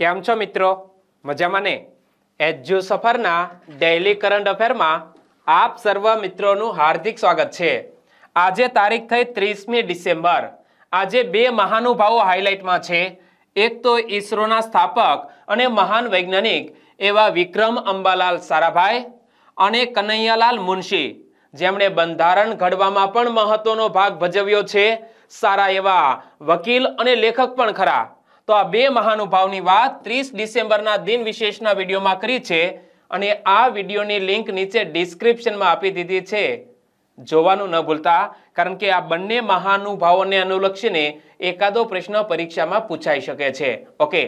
કેમ છો મિત્રો મજામાં ને એજ્યુ સફરના ડેઇલી કરંટ અફેરમાં આપ સર્વ મિત્રોનું હાર્દિક સ્વાગત છે આજે તારીખ થઈ ત્રીસમી ડિસેમ્બર આજે બે મહાનુભાવો હાઇલાઇટમાં છે એક તો ઇસરોના સ્થાપક અને મહાન વૈજ્ઞાનિક એવા વિક્રમ અંબાલાલ સારાભાઈ અને કનૈયાલાલ મુનશી જેમણે બંધારણ ઘડવામાં પણ મહત્વનો ભાગ ભજવ્યો છે સારા એવા વકીલ અને લેખક પણ ખરા તો આ બે મહાનુભાવની વાત ત્રીસ ડિસેમ્બરના દિન વિશેષના વિડીયોમાં કરી છે અને આ વિડીયોની લિંક નીચે ડિસ્ક્રિપ્શનમાં આપી દીધી છે જોવાનું ન ભૂલતા કારણ કે આ બંને મહાનુભાવોને અનુલક્ષીને એકાદો પ્રશ્ન પરીક્ષામાં પૂછાઈ શકે છે ઓકે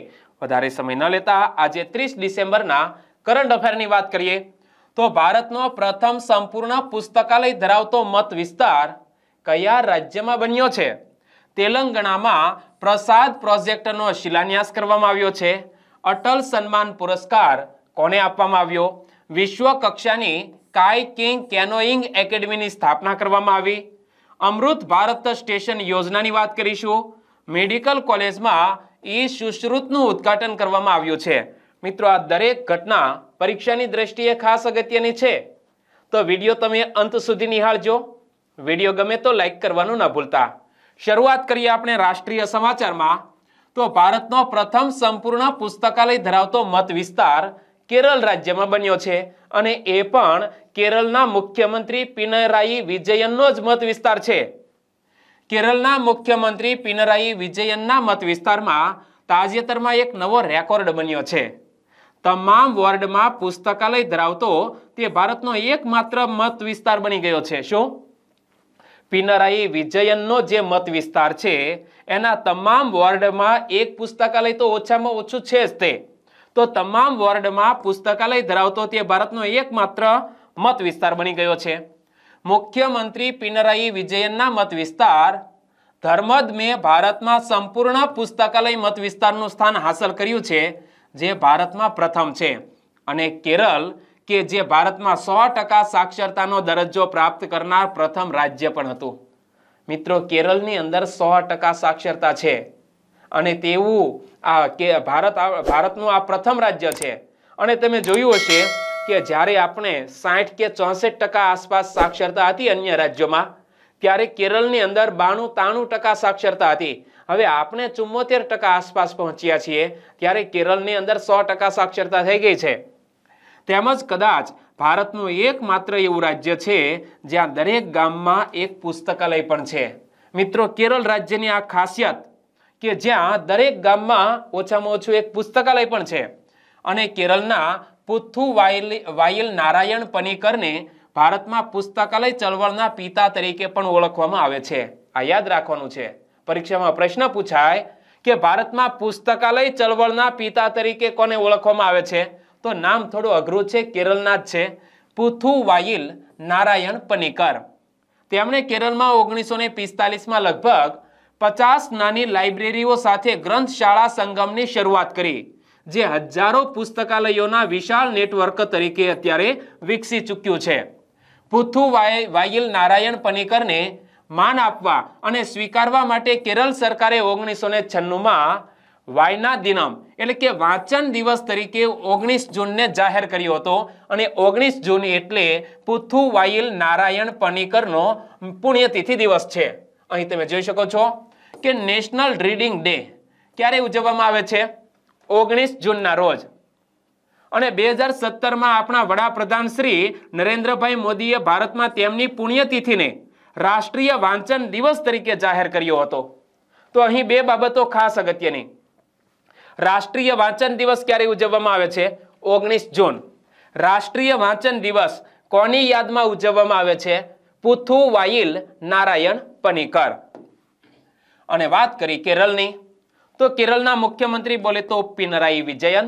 વધારે સમય ન લેતા આજે ત્રીસ ડિસેમ્બરના કરંટ અફેરની વાત કરીએ તો ભારતનો પ્રથમ સંપૂર્ણ પુસ્તકાલય ધરાવતો મત વિસ્તાર કયા રાજ્યમાં બન્યો છે તેલંગણામાં પ્રસાદ પ્રોજેક્ટનો શિલાન્યાસ કરવામાં આવ્યો છે અટલ સન્માન પુરસ્કાર કોને આપવામાં આવ્યો વિશ્વ કક્ષાની કાય કિંગ કેનોઈંગ એકેડમીની સ્થાપના કરવામાં આવી અમૃત ભારત સ્ટેશન યોજનાની વાત કરીશું મેડિકલ કોલેજમાં ઈ સુશ્રુતનું ઉદ્ઘાટન કરવામાં આવ્યું છે મિત્રો આ દરેક ઘટના પરીક્ષાની દ્રષ્ટિએ ખાસ અગત્યની છે તો વિડીયો તમે અંત સુધી નિહાળજો વિડીયો ગમે તો લાઈક કરવાનું ન ભૂલતા શરૂઆત કરીએ આપણે રાષ્ટ્રીય સમાચારમાં તો ભારતનો પ્રથમ સંપૂર્ણ પુસ્તકાલય ધરાવતો મત વિસ્તાર કેરળ રાજ્યમાં બન્યો છે અને એ પણ કેરળના મુખ્યમંત્રી પિનરાઈ વિજયનનો જ મત વિસ્તાર છે કેરળના મુખ્યમંત્રી પિનરાઈ વિજયનના મત વિસ્તારમાં તાજેતરમાં એક નવો રેકોર્ડ બન્યો છે તમામ વોર્ડમાં પુસ્તકાલય ધરાવતો તે ભારતનો એકમાત્ર મત વિસ્તાર બની ગયો છે શું પિનરાઈ વિજયનનો જે મત વિસ્તાર છે એના તમામ વોર્ડમાં એક પુસ્તકાલય તો ઓછામાં ઓછું છે જ તે તો તમામ વોર્ડમાં પુસ્તકાલય ધરાવતો તે ભારતનો એકમાત્ર મત વિસ્તાર બની ગયો છે મુખ્યમંત્રી પિનરાઈ વિજયનના મત વિસ્તાર ધર્મદ મેં ભારતમાં સંપૂર્ણ પુસ્તકાલય મત વિસ્તારનું સ્થાન હાંસલ કર્યું છે જે ભારતમાં પ્રથમ છે અને કેરળ કે જે ભારતમાં સો ટકા સાક્ષરતાનો દરજ્જો પ્રાપ્ત કરનાર પ્રથમ રાજ્ય પણ હતું મિત્રો કેરળની અંદર સો ટકા સાક્ષરતા છે અને તેવું આ કે ભારત ભારતનું આ પ્રથમ રાજ્ય છે અને તમે જોયું હશે કે જ્યારે આપણે સાઠ કે ચોસઠ ટકા આસપાસ સાક્ષરતા હતી અન્ય રાજ્યોમાં ત્યારે કેરળની અંદર બાણું તાણું ટકા સાક્ષરતા હતી હવે આપણે ચુમ્મોતેર ટકા આસપાસ પહોંચ્યા છીએ ત્યારે કેરળની અંદર સો ટકા સાક્ષરતા થઈ ગઈ છે તેમજ કદાચ ભારતનું એકમાત્ર એવું રાજ્ય છે જ્યાં દરેક ગામમાં એક પુસ્તકાલય પણ છે મિત્રો કેરળ રાજ્યની આ ખાસિયત કે જ્યાં દરેક ગામમાં ઓછામાં ઓછું એક પુસ્તકાલય પણ છે અને કેરળના પુથુ વાયલ વાયલ નારાયણ પનીકરને ભારતમાં પુસ્તકાલય ચળવળના પિતા તરીકે પણ ઓળખવામાં આવે છે આ યાદ રાખવાનું છે પરીક્ષામાં પ્રશ્ન પૂછાય કે ભારતમાં પુસ્તકાલય ચળવળના પિતા તરીકે કોને ઓળખવામાં આવે છે તો નામ થોડું અઘરું છે કેરળના જ છે પુથુવાયિલ નારાયણ પનિકર તેમણે કેરળમાં ઓગણીસો ને પિસ્તાલીસમાં લગભગ પચાસ નાની લાઇબ્રેરીઓ સાથે ગ્રંથશાળા સંગમની શરૂઆત કરી જે હજારો પુસ્તકાલયોના વિશાળ નેટવર્ક તરીકે અત્યારે વિકસી ચૂક્યું છે પુથુવાયિલ નારાયણ પનિકરને માન આપવા અને સ્વીકારવા માટે કેરળ સરકારે ઓગણીસો ને છન્નુંમાં વાયના દિનમ એટલે કે વાંચન દિવસ તરીકે ઓગણીસ જૂનને જાહેર કર્યો હતો અને ઓગણીસ જૂન એટલે પુથુવાયિલ નારાયણ પનિકરનો પુણ્યતિથિ દિવસ છે અહીં તમે જોઈ શકો છો કે નેશનલ રીડિંગ ડે ક્યારે ઉજવવામાં આવે છે ઓગણીસ જૂનના રોજ અને બે હજાર સત્તરમાં આપણા વડાપ્રધાન શ્રી નરેન્દ્રભાઈ મોદીએ ભારતમાં તેમની પુણ્યતિથિને રાષ્ટ્રીય વાંચન દિવસ તરીકે જાહેર કર્યો હતો તો અહીં બે બાબતો ખાસ અગત્યની રાષ્ટ્રીય વાંચન દિવસ ક્યારે ઉજવવામાં આવે છે ઓગણીસ જૂન રાષ્ટ્રીય વાંચન દિવસ કોની યાદમાં ઉજવવામાં આવે છે પુથુ વાયિલ નારાયણ પનીકર અને વાત કરી કેરળની તો કેરળના મુખ્યમંત્રી બોલે તો પિનરાઈ વિજયન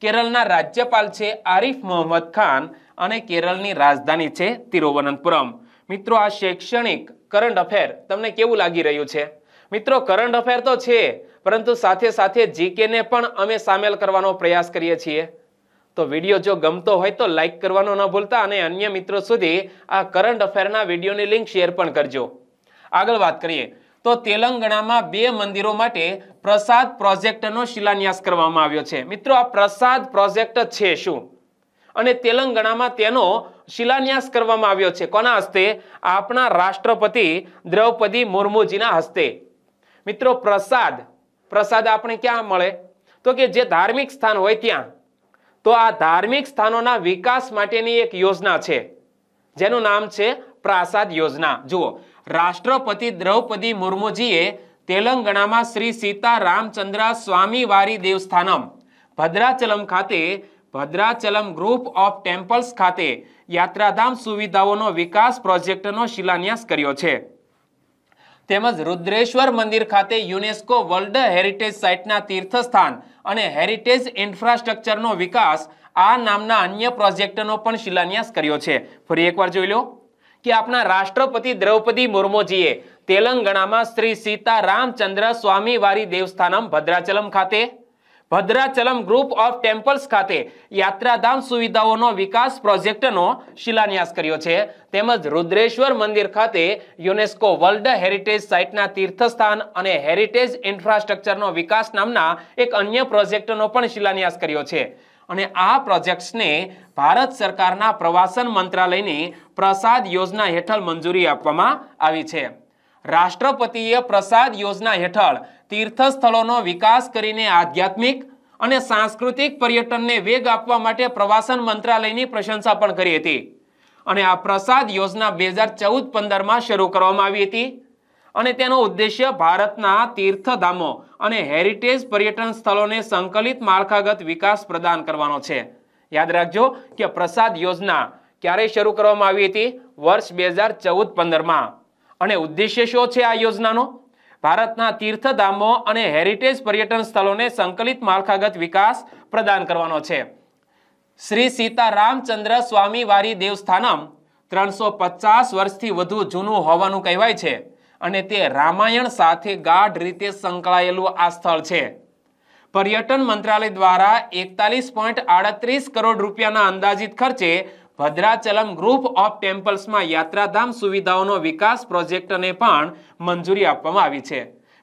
કેરળના રાજ્યપાલ છે આરિફ મોહમ્મદ ખાન અને કેરળની રાજધાની છે તિરુવનંતપુરમ મિત્રો આ શૈક્ષણિક કરંટ અફેર તમને કેવું લાગી રહ્યું છે મિત્રો કરંટ અફેર તો છે પરંતુ સાથે સાથે જીકેને પણ અમે સામેલ કરવાનો પ્રયાસ કરીએ છીએ તો વિડીયો જો ગમતો હોય તો લાઇક કરવાનો ન ભૂલતા અને અન્ય મિત્રો સુધી આ કરંટ અફેરના વિડીયોની લિંક શેર પણ કરજો આગળ વાત કરીએ તો તેલંગણામાં બે મંદિરો માટે પ્રસાદ પ્રોજેક્ટનો શિલાન્યાસ કરવામાં આવ્યો છે મિત્રો આ પ્રસાદ પ્રોજેક્ટ છે શું અને તેલંગણામાં તેનો શિલાન્યાસ કરવામાં આવ્યો છે કોના હસ્તે આપણા રાષ્ટ્રપતિ દ્રૌપદી મુર્મુજીના હસ્તે મિત્રો પ્રસાદ પ્રસાદ આપણે ક્યાં મળે તો કે જે ધાર્મિક સ્થાન હોય ત્યાં તો આ ધાર્મિક સ્થાનોના વિકાસ માટેની એક યોજના છે જેનું નામ છે પ્રાસાદ યોજના જુઓ રાષ્ટ્રપતિ દ્રૌપદી મુર્મુજીએ તેલંગણામાં શ્રી સીતા રામચંદ્ર સ્વામીવારી દેવસ્થાનમ ભદ્રાચલમ ખાતે ભદ્રાચલમ ગ્રુપ ઓફ ટેમ્પલ્સ ખાતે યાત્રાધામ સુવિધાઓનો વિકાસ પ્રોજેક્ટનો શિલાન્યાસ કર્યો છે તેમજ રુદ્રેશ્વર મંદિર ખાતે યુનેસ્કો વર્લ્ડ હેરિટેજ સાઇટના તીર્થસ્થાન અને હેરિટેજ ઇન્ફ્રાસ્ટ્રક્ચરનો વિકાસ આ નામના અન્ય પ્રોજેક્ટનો પણ શિલાન્યાસ કર્યો છે ફરી એકવાર જોઈ લો કે આપણા રાષ્ટ્રપતિ દ્રૌપદી મુર્મુજીએ તેલંગણામાં શ્રી સીતા રામચંદ્ર સ્વામીવારી દેવસ્થાનમ ભદ્રાચલમ ખાતે ભદ્રાચલમ ગ્રુપ ઓફ ટેમ્પલ્સ ખાતે યાત્રાધામ સુવિધાઓનો વિકાસ પ્રોજેક્ટનો શિલાન્યાસ કર્યો છે તેમજ રુદ્રેશ્વર મંદિર ખાતે યુનેસ્કો વર્લ્ડ હેરિટેજ સાઇટના તીર્થસ્થાન અને હેરિટેજ ઇન્ફ્રાસ્ટ્રક્ચરનો વિકાસ નામના એક અન્ય પ્રોજેક્ટનો પણ શિલાન્યાસ કર્યો છે અને આ પ્રોજેક્ટ્સને ભારત સરકારના પ્રવાસન મંત્રાલયની પ્રસાદ યોજના હેઠળ મંજૂરી આપવામાં આવી છે રાષ્ટ્રપતિએ પ્રસાદ યોજના હેઠળ તીર્થસ્થળોનો વિકાસ કરીને આધ્યાત્મિક અને સાંસ્કૃતિક પર્યટનને વેગ આપવા માટે પ્રવાસન મંત્રાલયની પ્રશંસા પણ કરી હતી અને આ પ્રસાદ યોજના બે હજાર ચૌદ પંદરમાં શરૂ કરવામાં આવી હતી અને તેનો ઉદ્દેશ્ય ભારતના તીર્થધામો અને હેરિટેજ પર્યટન સ્થળોને સંકલિત માળખાગત વિકાસ પ્રદાન કરવાનો છે યાદ રાખજો કે પ્રસાદ યોજના ક્યારે શરૂ કરવામાં આવી હતી વર્ષ બે હજાર ચૌદ પંદરમાં અને ઉદ્દેશ્ય શું છે આ યોજનાનો ભારતના તીર્થધામો અને હેરિટેજ પર્યટન સ્થળોને સંકલિત માળખાગત વિકાસ પ્રદાન કરવાનો છે શ્રી સીતા રામચંદ્ર સ્વામીવારી દેવસ્થાનમ ત્રણસો પચાસ વર્ષથી વધુ જૂનું હોવાનું કહેવાય છે અને તે રામાયણ સાથે ગાઢ રીતે સંકળાયેલું આ સ્થળ છે પર્યટન મંત્રાલય દ્વારા એકતાલીસ પોઈન્ટ આડત્રીસ કરોડ રૂપિયાના અંદાજિત ખર્ચે ભદ્રાચલમ ગ્રુપ ઓફ ટેમ્પલ્સમાં યાત્રાધામ સુવિધાઓનો વિકાસ પ્રોજેક્ટને પણ મંજૂરી આપવામાં આવી છે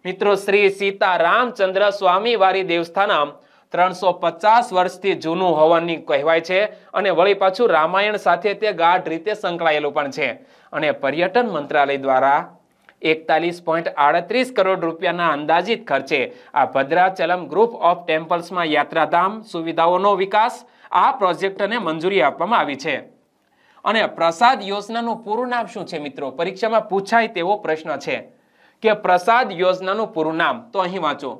મિત્રો શ્રી સીતારામચંદ્ર સ્વામી વારી દેવસ્થાનમ ત્રણસો પચાસ વર્ષથી જૂનું હોવાની કહેવાય છે અને વળી પાછું રામાયણ સાથે તે ગાઢ રીતે સંકળાયેલું પણ છે અને પર્યટન મંત્રાલય દ્વારા એકતાલીસ પોઈન્ટ આડત્રીસ કરોડ રૂપિયાના અંદાજિત ખર્ચે આ ભદ્રાચલમ ગ્રુપ ઓફ ટેમ્પલ્સમાં યાત્રાધામ સુવિધાઓનો વિકાસ આ પ્રોજેક્ટને મંજૂરી આપવામાં આવી છે અને પ્રસાદ યોજનાનું પૂરું નામ શું છે મિત્રો પરીક્ષામાં પૂછાય તેવો પ્રશ્ન છે કે પ્રસાદ યોજનાનું પૂરું નામ તો અહીં વાંચો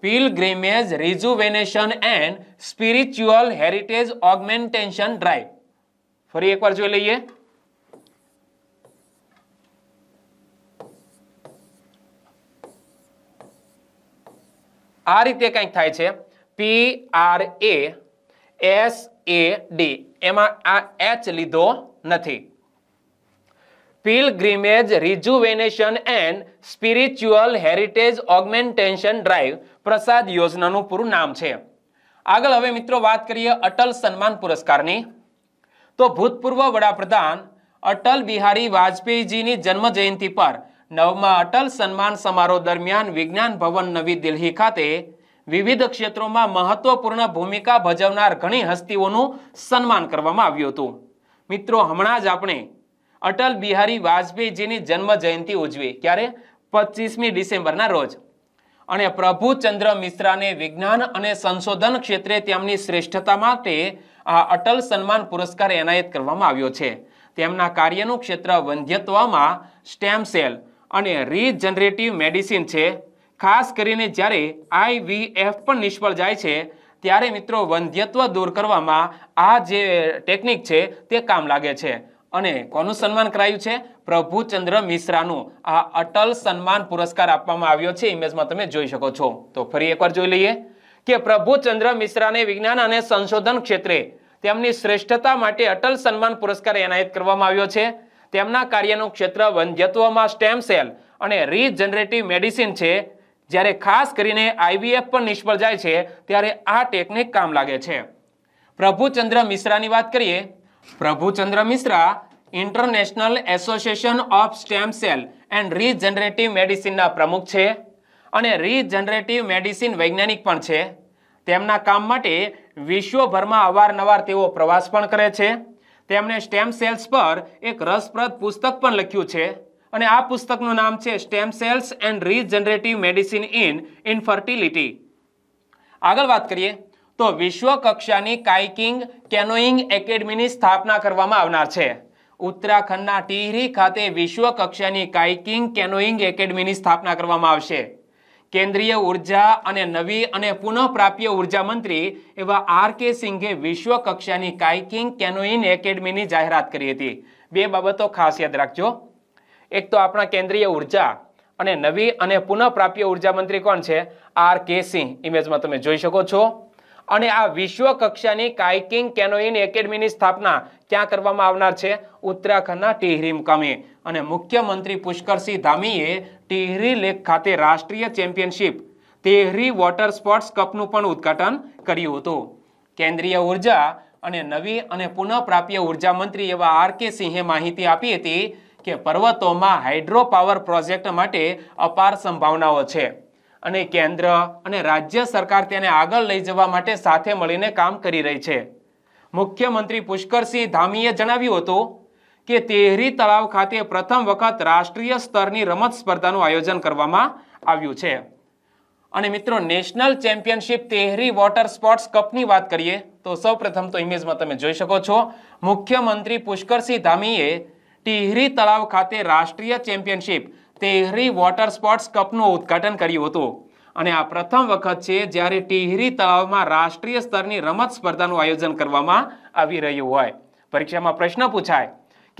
pilgrimage rejuvenation and spiritual heritage augmentation drive ફરી એકવાર જોઈ લઈએ આ રીતે કંઈક થાય છે P R A S A D એમાં આ એચ લીધો નથી pilgrimage rejuvenation and spiritual heritage augmentation drive Prasad યોજનાનું પૂરું નામ છે આગળ હવે મિત્રો વાત કરીએ અટલ સન્માન પુરસ્કારની તો ભૂતપૂર્વ વડાપ્રધાન અટલ બિહારી વાજપેયીજીની જન્મ જયંતિ પર નવમા અટલ સન્માન સમારોહ દરમિયાન વિજ્ઞાન ભવન નવી દિલ્હી ખાતે વિવિધ ક્ષેત્રોમાં મહત્વપૂર્ણ ભૂમિકા ભજવનાર ઘણી હસ્તીઓનું સન્માન કરવામાં આવ્યું હતું મિત્રો હમણાં જ આપણે અટલ બિહારી વાજપેયીજીની જન્મ જયંતિ ઉજવી ક્યારે પચીસમી ડિસેમ્બરના રોજ અને પ્રભુચંદ્ર મિશ્રાને વિજ્ઞાન અને સંશોધન ક્ષેત્રે તેમની શ્રેષ્ઠતા માટે આ અટલ સન્માન પુરસ્કાર એનાયત કરવામાં આવ્યો છે તેમના કાર્યનું ક્ષેત્ર વંધ્યત્વમાં સ્ટેમ સેલ અને રીજનરેટિવ મેડિસિન છે ખાસ કરીને જ્યારે આઈવીએફ પણ નિષ્ફળ જાય છે ત્યારે મિત્રો વંધ્યત્વ દૂર કરવામાં આ જે ટેકનિક છે તે કામ લાગે છે અને કોનું સન્માન કરાયું છે પ્રભુચંદ્ર મિશ્રાનું આ અટલ સન્માન પુરસ્કાર આપવામાં આવ્યો છે ઇમેજમાં તમે જોઈ શકો છો તો ફરી એકવાર જોઈ લઈએ કે પ્રભુચંદ્ર મિશ્રાને વિજ્ઞાન અને સંશોધન ક્ષેત્રે તેમની શ્રેષ્ઠતા માટે અટલ સન્માન પુરસ્કાર એનાયત કરવામાં આવ્યો છે તેમના કાર્યનું ક્ષેત્ર વંધ્યત્વમાં સ્ટેમ સેલ અને રીજનરેટિવ મેડિસિન છે જ્યારે ખાસ કરીને આઈવીએફ પણ નિષ્ફળ જાય છે ત્યારે આ ટેકનિક કામ લાગે છે પ્રભુચંદ્ર મિશ્રાની વાત કરીએ Prabhuchandra Mishra international association of stem cell and regenerative મેડિસિનના પ્રમુખ છે અને રીજનરેટિવ મેડિસિન વૈજ્ઞાનિક પણ છે તેમના કામ માટે વિશ્વભરમાં અવારનવાર તેઓ પ્રવાસ પણ કરે છે તેમણે સ્ટેમ સેલ્સ પર એક રસપ્રદ પુસ્તક પણ લખ્યું છે અને આ પુસ્તકનું નામ છે stem cells and regenerative medicine in infertility આગળ વાત કરીએ તો વિશ્વકક્ષાની કાઇકિંગ કેનોઈંગ એકેડમીની સ્થાપના કરવામાં આવનાર છે ઉત્તરાખંડના ટિહરી ખાતે વિશ્વકક્ષાની કાઇકિંગ કેનોઈંગ એકેડમીની સ્થાપના કરવામાં આવશે કેન્દ્રીય ઉર્જા અને નવી અને પુનઃપ્રાપ્ય ઉર્જા મંત્રી એવા આર કે સિંઘે વિશ્વ કક્ષાની કાઇકિંગ કેનોઇન એકેડમીની જાહેરાત કરી હતી બે બાબતો ખાસ યાદ રાખજો એક તો આપણા કેન્દ્રીય ઉર્જા અને નવી અને પુનઃપ્રાપ્ય ઉર્જા મંત્રી કોણ છે આર કે સિંહ ઇમેજમાં તમે જોઈ શકો છો અને આ વિશ્વ કક્ષાની કાઇકિંગ કેનોઇન એકેડમીની સ્થાપના ક્યાં કરવામાં આવનાર છે ઉત્તરાખંડના ટિહરીમ કામે અને મુખ્યમંત્રી પુષ્કરસિંહ ધામીએ ટિહરી લેક ખાતે રાષ્ટ્રીય ચેમ્પિયનશિપ ટેહરી વોટર સ્પોર્ટ્સ કપનું પણ ઉદ્ઘાટન કર્યું હતું કેન્દ્રીય ઉર્જા અને નવી અને પુનઃપ્રાપ્ય ઉર્જા મંત્રી એવા આર કે સિંહે માહિતી આપી હતી કે પર્વતોમાં હાઇડ્રો પાવર પ્રોજેક્ટ માટે અપાર સંભાવનાઓ છે અને કેન્દ્ર અને રાજ્ય સરકાર તેને આગળ લઈ જવા માટે સાથે મળીને કામ કરી રહી છે મુખ્યમંત્રી પુષ્કરસિંહ ધામીએ જણાવ્યું હતું કે તેહરી તળાવ ખાતે પ્રથમ વખત રાષ્ટ્રીય સ્તરની રમત સ્પર્ધાનું આયોજન કરવામાં આવ્યું છે અને મિત્રો national championship Tehri water sports કપની વાત કરીએ તો સૌપ્રથમ તો ઇમેજમાં તમે જોઈ શકો છો મુખ્યમંત્રી પુષ્કરસિંહ ધામીએ ટિહરી તળાવ ખાતે રાષ્ટ્રીય ચેમ્પિયનશિપ ટેહરી વોટર સ્પોર્ટ્સ કપનું ઉદ્ઘાટન કર્યું હતું અને આ પ્રથમ વખત છે જ્યારે ટિહરી તળાવમાં રાષ્ટ્રીય સ્તરની રમત સ્પર્ધાનું આયોજન કરવામાં આવી રહ્યું હોય પરીક્ષામાં પ્રશ્ન પૂછાય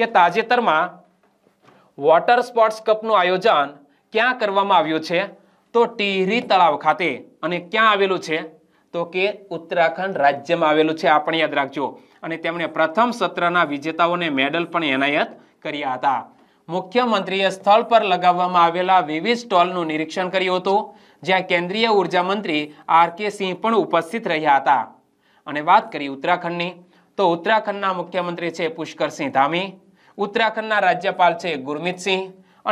કે તાજેતરમાં વોટર સ્પોર્ટ્સ કપનું આયોજન ક્યાં કરવામાં આવ્યું છે તો ટિહરી તળાવ ખાતે અને ક્યાં આવેલું છે તો કે ઉત્તરાખંડ રાજ્યમાં આવેલું છે આપણે યાદ રાખજો અને તેમણે પ્રથમ સત્રના વિજેતાઓને મેડલ પણ એનાયત કર્યા હતા મુખ્યમંત્રીએ સ્થળ પર લગાવવામાં આવેલા વિવિધ સ્ટોલનું નિરીક્ષણ કર્યું હતું જ્યાં કેન્દ્રીય ઉર્જા મંત્રી આર કે સિંહ પણ ઉપસ્થિત રહ્યા હતા અને વાત કરી ઉત્તરાખંડની તો ઉત્તરાખંડના મુખ્યમંત્રી છે પુષ્કરસિંહ ધામી ઉત્તરાખંડના રાજ્યપાલ છે ગુરમીતસિંહ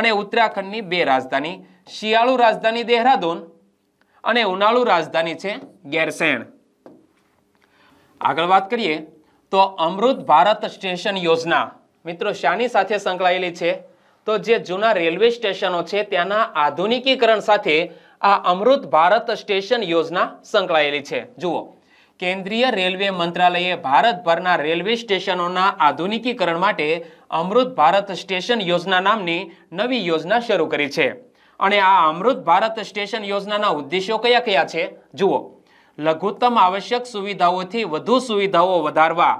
અને ઉત્તરાખંડની બે રાજધાની શિયાળુ રાજધાની દેહરાદૂન અને ઉનાળુ રાજધાની છે ગેરસેણ આગળ વાત કરીએ તો અમૃત ભારત સ્ટેશન યોજના મિત્રો શાની સાથે સંકળાયેલી છે તો જે જૂના રેલવે સ્ટેશનો છે ત્યાંના આધુનિકીકરણ સાથે આ અમૃત ભારત સ્ટેશન યોજના સંકળાયેલી છે જુઓ કેન્દ્રીય રેલવે મંત્રાલયે ભારતભરના રેલવે સ્ટેશનોના આધુનિકીકરણ માટે અમૃત ભારત સ્ટેશન યોજના નામની નવી યોજના શરૂ કરી છે અને આ અમૃત ભારત સ્ટેશન યોજનાના ઉદ્દેશો કયા કયા છે જુઓ લઘુત્તમ આવશ્યક સુવિધાઓથી વધુ સુવિધાઓ વધારવા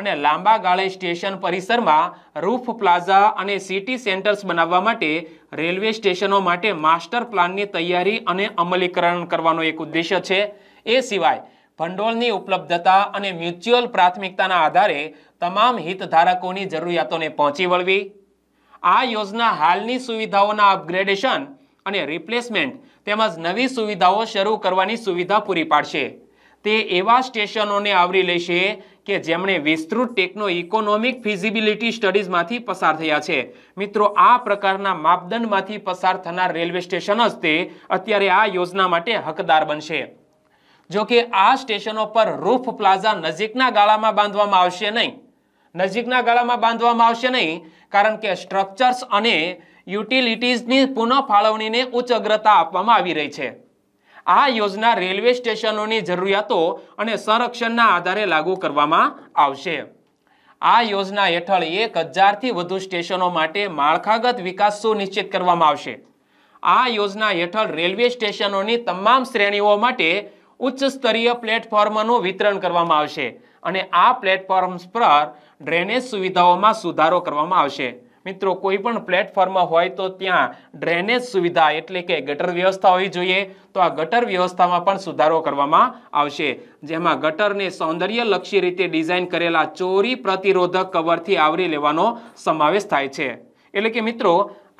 અને લાંબા ગાળે સ્ટેશન પરિસરમાં રૂફ પ્લાઝા અને સિટી સેન્ટર્સ બનાવવા માટે રેલવે સ્ટેશનો માટે માસ્ટર પ્લાનની તૈયારી અને અમલીકરણ કરવાનો એક ઉદ્દેશ્ય છે એ સિવાય ભંડોળની ઉપલબ્ધતા અને મ્યુચ્યુઅલ પ્રાથમિકતાના આધારે તમામ હિતધારકોની જરૂરિયાતોને પહોંચી વળવી આ યોજના હાલની સુવિધાઓના અપગ્રેડેશન અને રિપ્લેસમેન્ટ તેમજ નવી સુવિધાઓ શરૂ કરવાની સુવિધા પૂરી પાડશે તે એવા સ્ટેશનોને આવરી લેશે કે જેમણે વિસ્તૃત ટેકનો ઇકોનોમિક ફિઝિબિલિટી સ્ટડીઝમાંથી પસાર થયા છે મિત્રો આ પ્રકારના માપદંડમાંથી પસાર થનાર રેલવે સ્ટેશન જ તે અત્યારે આ યોજના માટે હકદાર બનશે જો કે આ સ્ટેશનો પર રૂફ પ્લાઝા નજીકના ગાળામાં બાંધવામાં આવશે નહીં નજીકના ગાળામાં બાંધવામાં આવશે નહીં કારણ કે સ્ટ્રક્ચર્સ અને યુટિલિટીઝની પુનઃ ફાળવણીને ઉચ્ચ અગ્રતા આપવામાં આવી રહી છે આ યોજના રેલવે સ્ટેશનોની જરૂરિયાતો અને સંરક્ષણના આધારે લાગુ કરવામાં આવશે આ યોજના હેઠળ એક હજારથી વધુ સ્ટેશનો માટે માળખાગત વિકાસ સુનિશ્ચિત કરવામાં આવશે આ યોજના હેઠળ રેલવે સ્ટેશનોની તમામ શ્રેણીઓ માટે ઉચ્ચ સ્તરીય પ્લેટફોર્મનું વિતરણ કરવામાં આવશે અને આ પ્લેટફોર્મ્સ પર ડ્રેનેજ સુવિધાઓમાં સુધારો કરવામાં આવશે મિત્રો કોઈ પણ પ્લેટફોર્મમાં હોય તો ત્યાં ડ્રેનેજ સુવિધા એટલે કે ગટર વ્યવસ્થા હોવી જોઈએ તો આ ગટર વ્યવસ્થામાં પણ સુધારો કરવામાં આવશે જેમાં ગટરને સૌંદર્યલક્ષી રીતે ડિઝાઇન કરેલા ચોરી પ્રતિરોધક કવરથી આવરી લેવાનો સમાવેશ થાય છે એટલે કે મિત્રો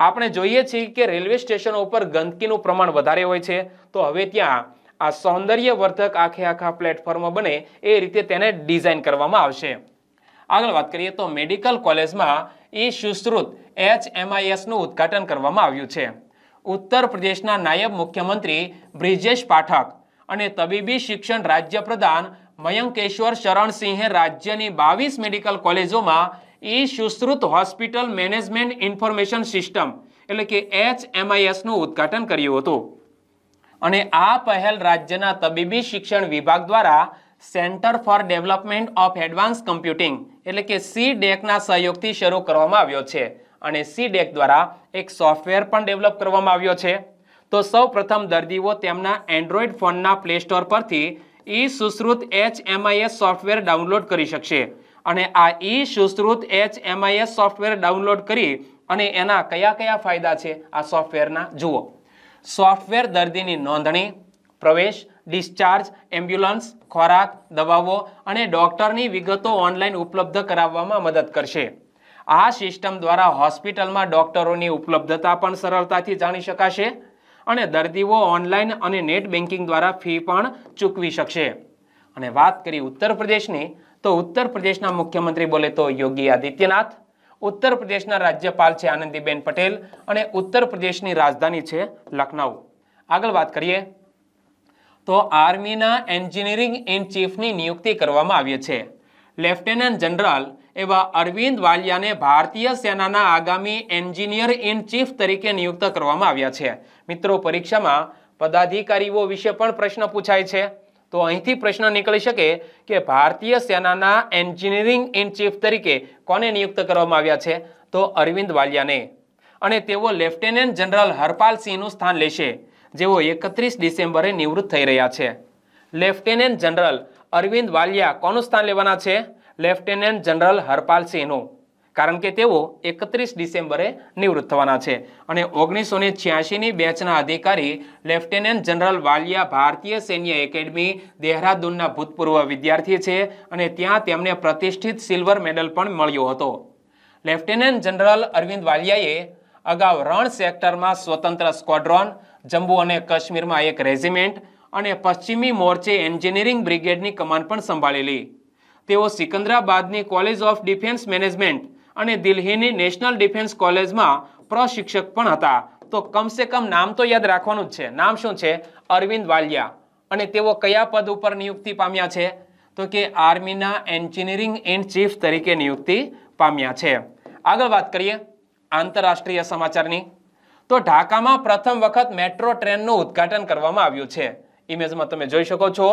આપણે જોઈએ છીએ કે રેલવે સ્ટેશનો ઉપર ગંદકીનું પ્રમાણ વધારે હોય છે તો હવે ત્યાં આ સૌંદર્યવર્ધક આખે આખા પ્લેટફોર્મ બને એ રીતે તેને ડિઝાઇન કરવામાં આવશે આગળ વાત કરીએ તો મેડિકલ કોલેજમાં એ સુશ્રુત એચ એમઆઈએસનું ઉદ્ઘાટન કરવામાં આવ્યું છે ઉત્તર પ્રદેશના નાયબ મુખ્યમંત્રી બ્રિજેશ પાઠક અને તબીબી શિક્ષણ રાજ્ય પ્રધાન મયંકેશ્વર શરણસિંહે રાજ્યની બાવીસ મેડિકલ કોલેજોમાં E Sushrut hospital management information system એટલે કે એચએમઆઈએસનું ઉદ્ઘાટન કર્યું હતું અને આ પહેલ રાજ્યના તબીબી શિક્ષણ વિભાગ દ્વારા centre for development of advance computing એટલે કે સી ડેકના e સહયોગથી શરૂ કરવામાં આવ્યો છે અને સી ડેક e દ્વારા એક સોફ્ટવેર પણ ડેવલપ કરવામાં આવ્યો છે તો સૌ પ્રથમ દર્દીઓ તેમના એન્ડ્રોઈડ ફોનના પ્લે સ્ટોર પરથી E Sushrut H MIS software download કરી શકશે અને આ E Sushrut H MIS software download કરી અને એના કયા કયા ફાયદા છે આ સોફ્ટવેરના જુઓ સોફ્ટવેર દર્દીની નોંધણી પ્રવેશ ડિસ્ચાર્જ એમ્બ્યુલન્સ ખોરાક દવાઓ અને ડૉક્ટરની વિગતો ઓનલાઈન ઉપલબ્ધ કરાવવામાં મદદ કરશે આ સિસ્ટમ દ્વારા હોસ્પિટલમાં ડૉક્ટરોની ઉપલબ્ધતા પણ સરળતાથી જાણી શકાશે અને દર્દીઓ ઓનલાઈન અને નેટ બેન્કિંગ દ્વારા ફી પણ ચૂકવી શકશે અને વાત કરી ઉત્તર પ્રદેશની તો ઉત્તર પ્રદેશના મુખ્યમંત્રી બોલે તો યોગી આદિત્યનાથ ઉત્તર પ્રદેશના રાજ્યપાલ છે આનંદીબેન પટેલ અને ઉત્તર પ્રદેશની રાજધાની છે લખનઉ આગળ વાત કરીએ તો આર્મીના એન્જિનિયરિંગ ઇન ચીફની નિયુક્તિ કરવામાં આવી છે લેફ્ટનન્ટ જનરલ એવા અરવિંદ વાલિયાને ભારતીય સેનાના આગામી એન્જિનિયર ઇન ચીફ તરીકે નિયુક્ત કરવામાં આવ્યા છે મિત્રો પરીક્ષામાં પદાધિકારીઓ વિશે પણ પ્રશ્ન પૂછાય છે તો અહીંથી પ્રશ્ન નીકળી શકે કે ભારતીય સેનાના એન્જિનિયરિંગ ઇન ચીફ તરીકે કોને નિયુક્ત કરવામાં આવ્યા છે તો અરવિંદ વાલિયાને અને તેઓ લેફ્ટનન્ટ જનરલ હરપાલસિંહનું સ્થાન લેશે જેઓ એકત્રીસ ડિસેમ્બરે નિવૃત્ત થઈ રહ્યા છે લેફ્ટેનન્ટ જનરલ અરવિંદ વાલિયા કોનું સ્થાન લેવાના છે લેફ્ટેનન્ટ જનરલ હરપાલસિંહનું કારણ કે તેઓ એકત્રીસ ડિસેમ્બરે નિવૃત્ત થવાના છે અને ઓગણીસો ને છ્યાસીની બેચના અધિકારી લેફ્ટેનન્ટ જનરલ વાલિયા ભારતીય સૈન્ય એકેડમી દેહરાદૂનના ભૂતપૂર્વ વિદ્યાર્થી છે અને ત્યાં તેમને પ્રતિષ્ઠિત સિલ્વર મેડલ પણ મળ્યો હતો લેફ્ટેનન્ટ જનરલ અરવિંદ વાલિયાએ અગાઉ રણ સેક્ટરમાં સ્વતંત્ર સ્ક્વોડ્રોન જમ્મુ અને કાશ્મીરમાં એક રેજિમેન્ટ અને પશ્ચિમી મોરચે એન્જિનિયરિંગ બ્રિગેડની કમાન પણ સંભાળેલી તેઓ સિકંદરાબાદની કોલેજ ઓફ ડિફેન્સ મેનેજમેન્ટ અને દિલ્હીની નેશનલ ડિફેન્સ કોલેજમાં પ્રશિક્ષક પણ હતા તો કમસે કમ નામ તો યાદ રાખવાનું જ છે નામ શું છે અરવિંદ વાલિયા અને તેઓ કયા પદ ઉપર નિયુક્તિ પામ્યા છે તો કે આર્મીના એન્જિનિયરિંગ ઇન ચીફ તરીકે નિયુક્તિ પામ્યા છે આગળ વાત કરીએ આંતરરાષ્ટ્રીય સમાચારની તો ઢાકામાં પ્રથમ વખત મેટ્રો ટ્રેનનું ઉદ્ઘાટન કરવામાં આવ્યું છે ઇમેજમાં તમે જોઈ શકો છો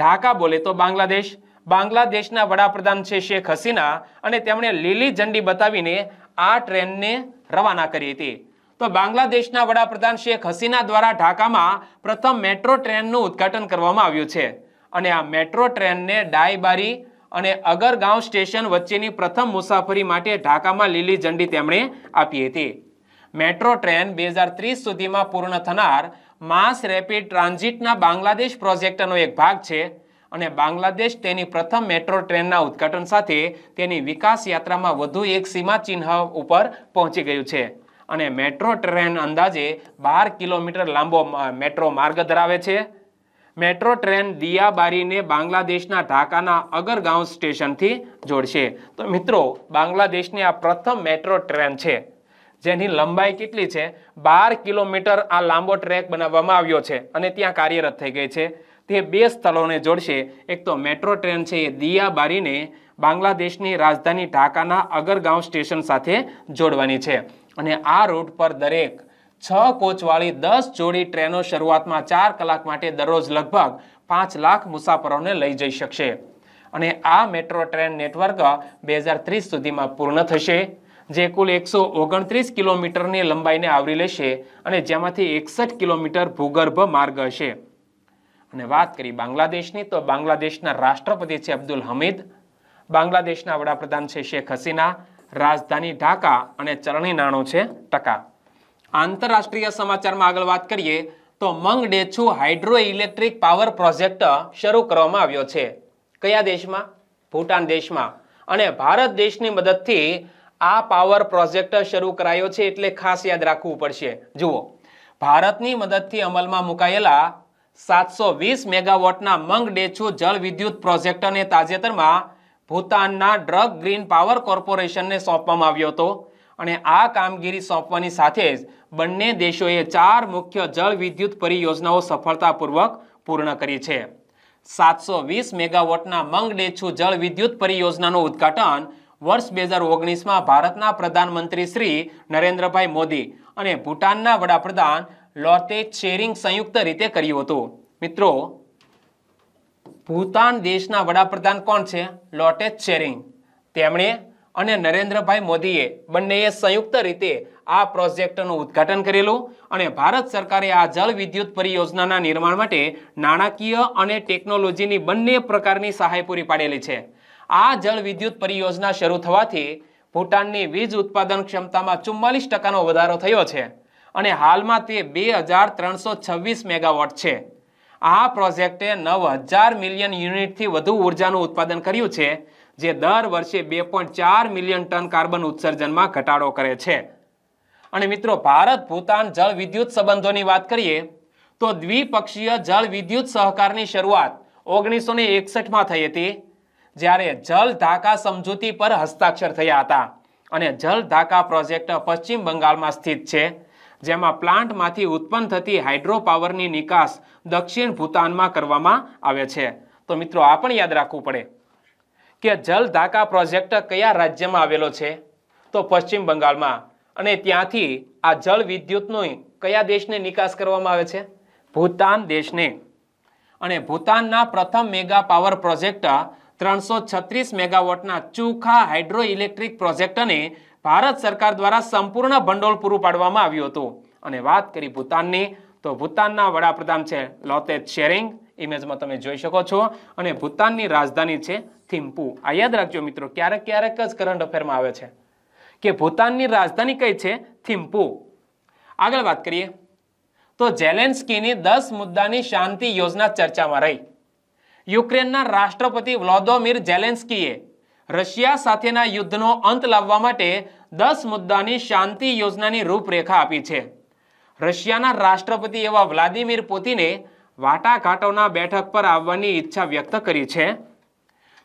ઢાકા બોલે તો બાંગ્લાદેશ બાંગ્લાદેશના વડાપ્રધાન છે શેખ હસીના અને તેમણે લીલી ઝંડી બતાવીને આ ટ્રેનને રવાના કરી હતી તો બાંગ્લાદેશના વડાપ્રધાન શેખ હસીના દ્વારા ઢાકામાં પ્રથમ મેટ્રો ટ્રેનનું ઉદ્ઘાટન કરવામાં આવ્યું છે અને આ મેટ્રો ટ્રેનને ડાયબારી અને અગરગાંવ સ્ટેશન વચ્ચેની પ્રથમ મુસાફરી માટે ઢાકામાં લીલી ઝંડી તેમણે આપી હતી મેટ્રો ટ્રેન બે હજાર ત્રીસ સુધીમાં પૂર્ણ થનાર માસ રેપિડ ટ્રાન્ઝિટના બાંગ્લાદેશ પ્રોજેક્ટનો એક ભાગ છે અને બાંગ્લાદેશ તેની પ્રથમ મેટ્રો ટ્રેનના ઉદ્ઘાટન સાથે તેની વિકાસ યાત્રામાં વધુ એક સીમાચિહ્ન ઉપર પહોંચી ગયું છે અને મેટ્રો ટ્રેન અંદાજે બાર કિલોમીટર લાંબો મેટ્રો માર્ગ ધરાવે છે મેટ્રો ટ્રેન દિયાબારીને બાંગ્લાદેશના ઢાકાના અગરગાંવ સ્ટેશનથી જોડશે તો મિત્રો બાંગ્લાદેશની આ પ્રથમ મેટ્રો ટ્રેન છે જેની લંબાઈ કેટલી છે બાર કિલોમીટર આ લાંબો ટ્રેક બનાવવામાં આવ્યો છે અને ત્યાં કાર્યરત થઈ ગઈ છે તે બે સ્થળોને જોડશે એક તો મેટ્રો ટ્રેન છે એ દિયાબારીને બાંગ્લાદેશની રાજધાની ઢાકાના અગરગાંવ સ્ટેશન સાથે જોડવાની છે અને આ રૂટ પર દરેક છ કોચવાળી દસ જોડી ટ્રેનો શરૂઆતમાં ચાર કલાક માટે દરરોજ લગભગ પાંચ લાખ મુસાફરોને લઈ જઈ શકશે અને આ મેટ્રો ટ્રેન નેટવર્ક બે હજાર ત્રીસ સુધીમાં પૂર્ણ થશે જે કુલ એકસો ઓગણત્રીસ કિલોમીટરની લંબાઈને આવરી લેશે અને જેમાંથી એકસઠ કિલોમીટર ભૂગર્ભ માર્ગ હશે અને વાત કરી બાંગ્લાદેશની તો બાંગ્લાદેશના રાષ્ટ્રપતિ છે અબ્દુલ હમીદ બાંગ્લાદેશના વડાપ્રધાન છે શેખ હસીના રાજધાની ઢાકા અને ચરણી નાણું છે ટકા આંતરરાષ્ટ્રીય સમાચારમાં આગળ વાત કરીએ તો Mangdechhu hydro electric power project શરૂ કરવામાં આવ્યો છે કયા દેશમાં ભૂટાન દેશમાં અને ભારત દેશની મદદથી આ પાવર પ્રોજેક્ટ શરૂ કરાયો છે એટલે ખાસ યાદ રાખવું પડશે જુઓ ભારતની મદદથી અમલમાં મુકાયેલા સાતસો વીસ મેગાવોટના મંગ ડેછુ જળ વિદ્યુત પ્રોજેક્ટને તાજેતરમાં ભૂતાનના ડ્રગ ગ્રીન પાવર કોર્પોરેશનને સોંપવામાં આવ્યો હતો અને આ કામગીરી સોંપવાની સાથે જ બંને દેશોએ ચાર મુખ્ય જળ વિદ્યુત પરિયોજનાઓ સફળતાપૂર્વક પૂર્ણ કરી છે સાતસો વીસ મેગાવોટના મંગડેછુ જળ વિદ્યુત પરિયોજનાનું ઉદ્ઘાટન વર્ષ બે હજાર ઓગણીસમાં ભારતના પ્રધાનમંત્રી શ્રી નરેન્દ્રભાઈ મોદી અને ભૂટાનના વડાપ્રધાન લોતે ચેરિંગ સંયુક્ત રીતે કર્યું હતું મિત્રો ભૂતાન દેશના વડાપ્રધાન કોણ છે લોટે ચેરિંગ તેમણે અને નરેન્દ્રભાઈ મોદીએ બંનેએ સંયુક્ત રીતે આ પ્રોજેક્ટનું ઉદ્ઘાટન કરેલું અને ભારત સરકારે આ જળ વિદ્યુત પરિયોજનાના નિર્માણ માટે નાણાકીય અને ટેકનોલોજીની બંને પ્રકારની સહાય પૂરી પાડેલી છે આ જળ વિદ્યુત પરિયોજના શરૂ થવાથી ભૂટાનની વીજ ઉત્પાદન ક્ષમતામાં ચુમ્માલીસ ટકાનો વધારો થયો છે અને હાલમાં તે બે હજાર ત્રણસો છવ્વીસ મેગાવોટ છે આ પ્રોજેક્ટે નવ હજાર મિલિયન યુનિટથી વધુ ઉર્જાનું ઉત્પાદન કર્યું છે જે દર વર્ષે બે પોઈન્ટ ચાર મિલિયન ટન કાર્બન ઉત્સર્જનમાં ઘટાડો કરે છે અને મિત્રો ભારત ભૂતાન જળ વિદ્યુત સંબંધોની વાત કરીએ તો દ્વિપક્ષીય જળ વિદ્યુત સહકારની શરૂઆત ઓગણીસો ને એકસઠમાં થઈ હતી જ્યારે જલ ધાકા સમજૂતી પર હસ્તાક્ષર થયા હતા અને જલ ધાકા પ્રોજેક્ટ પશ્ચિમ બંગાળમાં સ્થિત છે જેમાં પ્લાન્ટમાંથી ઉત્પન્ન થતી હાઇડ્રો પાવરની નિકાસ દક્ષિણ ભૂતાનમાં કરવામાં આવે છે તો મિત્રો આ પણ યાદ રાખવું પડે કે જલ ધાકા પ્રોજેક્ટ કયા રાજ્યમાં આવેલો છે તો પશ્ચિમ બંગાળમાં અને ત્યાંથી આ જળ વિદ્યુતનો કયા દેશને નિકાસ કરવામાં આવે છે ભૂતાન દેશને અને ભૂતાનના પ્રથમ મેગા પાવર પ્રોજેક્ટ ત્રણસો છત્રીસ મેગાવોટના ચોખા હાઇડ્રો ઇલેક્ટ્રિક પ્રોજેક્ટને ભારત સરકાર દ્વારા સંપૂર્ણ ભંડોળ પૂરું પાડવામાં આવ્યું હતું અને વાત કરી ભૂતાનની તો ભૂતાનના વડાપ્રધાન છે લોતે શેરિંગ ઇમેજમાં તમે જોઈ શકો છો અને ભૂતાનની રાજધાની છે થિમ્પુ આ યાદ રાખજો મિત્રો ક્યારેક ક્યારેક જ કરંટ અફેરમાં આવે છે કે ભૂતાનની રાજધાની કઈ છે થિમ્પુ આગળ વાત કરીએ તો જેલેન્સ્કીની દસ મુદ્દાની શાંતિ યોજના ચર્ચામાં રહી યુક્રેનના રાષ્ટ્રપતિ વ્લોદોમીર જેલેન્સ્કીએ રશિયા સાથેના યુદ્ધનો અંત લાવવા માટે દસ મુદ્દાની શાંતિ યોજનાની રૂપરેખા આપી છે રશિયાના રાષ્ટ્રપતિ એવા વ્લાદિમીર પુતિને વાટાઘાટોના બેઠક પર આવવાની ઈચ્છા વ્યક્ત કરી છે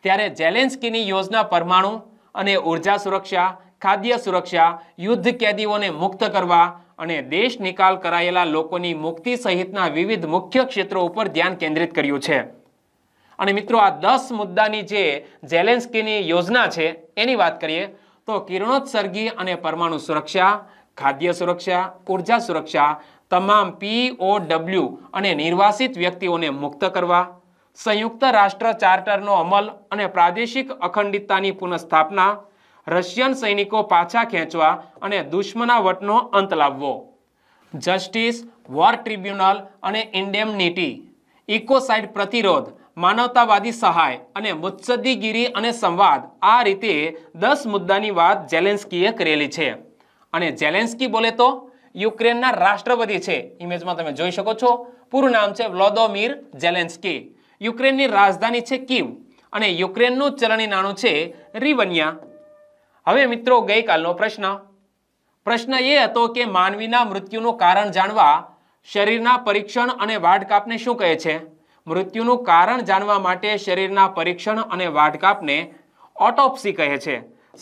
ત્યારે જેલેન્સ્કીની યોજના પરમાણુ અને ઉર્જા સુરક્ષા ખાદ્ય સુરક્ષા યુદ્ધ કેદીઓને મુક્ત કરવા અને દેશ નિકાલ કરાયેલા લોકોની મુક્તિ સહિતના વિવિધ મુખ્ય ક્ષેત્રો ઉપર ધ્યાન કેન્દ્રિત કર્યું છે અને મિત્રો આ દસ મુદ્દાની જે ઝેલેન્સ્કીની યોજના છે એની વાત કરીએ તો કિરણોત્સર્ગી અને પરમાણુ સુરક્ષા ખાદ્ય સુરક્ષા ઉર્જા સુરક્ષા તમામ પીઓડબ્લ્યુ અને નિર્વાસિત વ્યક્તિઓને મુક્ત કરવા સંયુક્ત રાષ્ટ્ર ચાર્ટરનો અમલ અને પ્રાદેશિક અખંડિતતાની પુનઃસ્થાપના રશિયન સૈનિકો પાછા ખેંચવા અને દુશ્મનાવટનો અંત લાવવો જસ્ટિસ વોર ટ્રિબ્યુનલ અને ઇન્ડેમનિટી ઇકોસાઇડ પ્રતિરોધ માનવતાવાદી સહાય અને મુત્સદ્દીગીરી અને સંવાદ આ રીતે દસ મુદ્દાની વાત જેલેન્સ્કીએ કરેલી છે અને જેલેન્સ્કી બોલે તો યુક્રેનના રાષ્ટ્રપતિ છે ઇમેજમાં તમે જોઈ શકો છો પૂરું નામ છે વ્લોદોમીર જેલેન્સ્કી યુક્રેનની રાજધાની છે કીવ અને યુક્રેનનું ચલણી નાણું છે રિવન્યા હવે મિત્રો ગઈકાલનો પ્રશ્ન પ્રશ્ન એ હતો કે માનવીના મૃત્યુનું કારણ જાણવા શરીરના પરીક્ષણ અને વાડકાપને શું કહે છે મૃત્યુનું કારણ જાણવા માટે શરીરના પરીક્ષણ અને વાઢકાપને ઓટોપ્સી કહે છે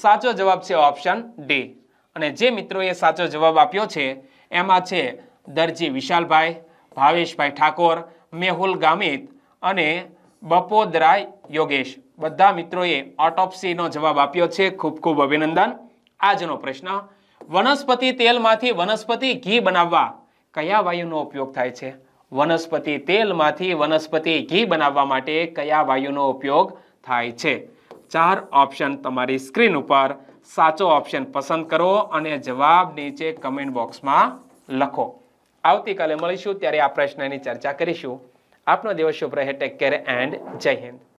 સાચો જવાબ છે ઓપ્શન ડી અને જે મિત્રોએ સાચો જવાબ આપ્યો છે એમાં છે દરજી વિશાલભાઈ ભાવેશભાઈ ઠાકોર મેહુલ ગામિત અને બપોદરાય યોગેશ બધા મિત્રોએ ઓટોપ્સીનો જવાબ આપ્યો છે ખૂબ ખૂબ અભિનંદન આજનો પ્રશ્ન વનસ્પતિ તેલમાંથી વનસ્પતિ ઘી બનાવવા કયા વાયુનો ઉપયોગ થાય છે વનસ્પતિ તેલમાંથી વનસ્પતિ ઘી બનાવવા માટે કયા વાયુનો ઉપયોગ થાય છે ચાર ઓપ્શન તમારી સ્ક્રીન ઉપર સાચો ઓપ્શન પસંદ કરો અને જવાબ નીચે કમેન્ટ બોક્સમાં લખો આવતીકાલે મળીશું ત્યારે આ પ્રશ્નની ચર્ચા કરીશું આપનો દિવસ શુભ રહે ટેક કેર એન્ડ જય હિન્દ